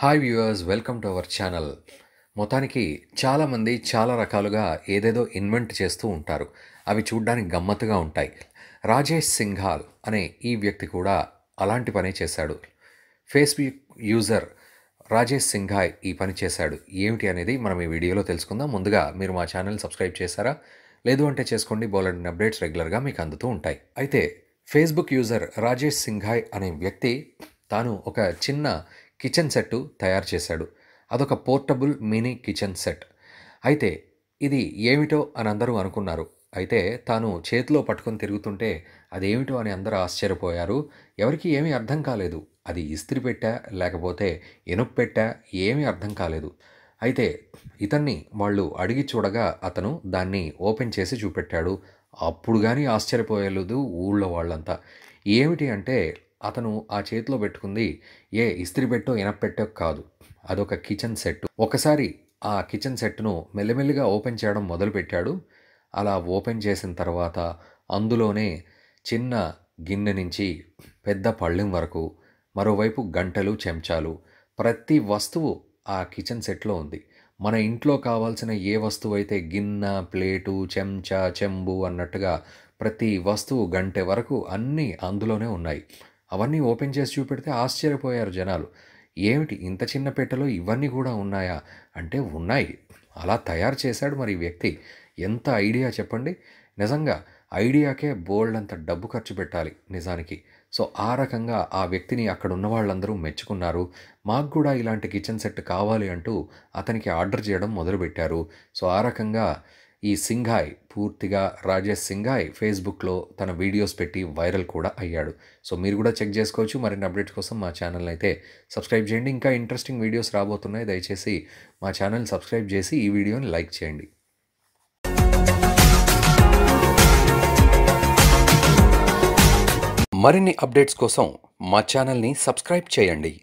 hi viewers welcome to our channel మొత్తానికి చాలామంది చాలా రకాలుగా ఏదేదో ఇన్వెంట్ చేస్తూ ఉంటారు అవి చూడ్డానికి గమ్మత్తుగా ఉంటాయి రాజేష్ సింఘాల్ అనే ఈ వ్యక్తి కూడా అలాంటి పనే చేశాడు ఫేస్బుక్ యూజర్ రాజేష్ సింఘాయ్ ఈ పని చేశాడు ఏమిటి అనేది మనం ఈ వీడియోలో తెలుసుకుందాం ముందుగా మీరు మా ఛానల్ సబ్స్క్రైబ్ చేశారా లేదు అంటే చేసుకోండి బోలెడ్ అప్డేట్స్ రెగ్యులర్గా మీకు అందుతూ ఉంటాయి అయితే ఫేస్బుక్ యూజర్ రాజేష్ సింఘాయ్ అనే వ్యక్తి తాను ఒక చిన్న కిచెన్ సెట్ తయారు చేశాడు అదొక పోర్టబుల్ మినీ కిచెన్ సెట్ అయితే ఇది ఏమిటో అని అందరూ అనుకున్నారు అయితే తాను చేతిలో పట్టుకొని తిరుగుతుంటే అదేమిటో అని అందరూ ఆశ్చర్యపోయారు ఎవరికి ఏమీ అర్థం కాలేదు అది ఇస్త్రీ పెట్టా లేకపోతే ఎనుపు పెట్టా ఏమీ అర్థం కాలేదు అయితే ఇతన్ని వాళ్ళు అడిగి చూడగా అతను దాన్ని ఓపెన్ చేసి చూపెట్టాడు అప్పుడు కానీ ఆశ్చర్యపోయలేదు ఊళ్ళో వాళ్ళంతా ఏమిటి అంటే అతను ఆ చేతిలో పెట్టుకుంది ఏ ఇస్త్రీ పెట్టో ఇనపెట్టో కాదు అదొక కిచెన్ సెట్ ఒకసారి ఆ కిచెన్ సెట్ను మెల్లమెల్లిగా ఓపెన్ చేయడం మొదలుపెట్టాడు అలా ఓపెన్ చేసిన తర్వాత అందులోనే చిన్న గిన్నె నుంచి పెద్ద పళ్ళెం వరకు మరోవైపు గంటలు చెంచాలు ప్రతి వస్తువు ఆ కిచెన్ సెట్లో ఉంది మన ఇంట్లో కావాల్సిన ఏ వస్తువు అయితే గిన్నె ప్లేటు చెంచా చెంబు అన్నట్టుగా ప్రతి వస్తువు గంటె వరకు అన్నీ అందులోనే ఉన్నాయి అవన్నీ ఓపెన్ చేసి చూపెడితే ఆశ్చర్యపోయారు జనాలు ఏమిటి ఇంత చిన్న పెట్టెలో ఇవన్నీ కూడా ఉన్నాయా అంటే ఉన్నాయి అలా తయారు చేశాడు మరి వ్యక్తి ఎంత ఐడియా చెప్పండి నిజంగా ఐడియాకే బోల్డ్ అంత డబ్బు ఖర్చు పెట్టాలి నిజానికి సో ఆ రకంగా ఆ వ్యక్తిని అక్కడ ఉన్న వాళ్ళందరూ మెచ్చుకున్నారు మాకు కూడా ఇలాంటి కిచెన్ సెట్ కావాలి అంటూ అతనికి ఆర్డర్ చేయడం మొదలుపెట్టారు సో ఆ రకంగా ఈ సింఘాయ్ పూర్తిగా రాజేష్ సింఘాయ్ ఫేస్బుక్లో తన వీడియోస్ పెట్టి వైరల్ కూడా అయ్యాడు సో మీరు కూడా చెక్ చేసుకోవచ్చు మరిన్ని అప్డేట్స్ కోసం మా ఛానల్ అయితే సబ్స్క్రైబ్ చేయండి ఇంకా ఇంట్రెస్టింగ్ వీడియోస్ రాబోతున్నాయి దయచేసి మా ఛానల్ సబ్స్క్రైబ్ చేసి ఈ వీడియోని లైక్ చేయండి మరిన్ని అప్డేట్స్ కోసం మా ఛానల్ని సబ్స్క్రైబ్ చేయండి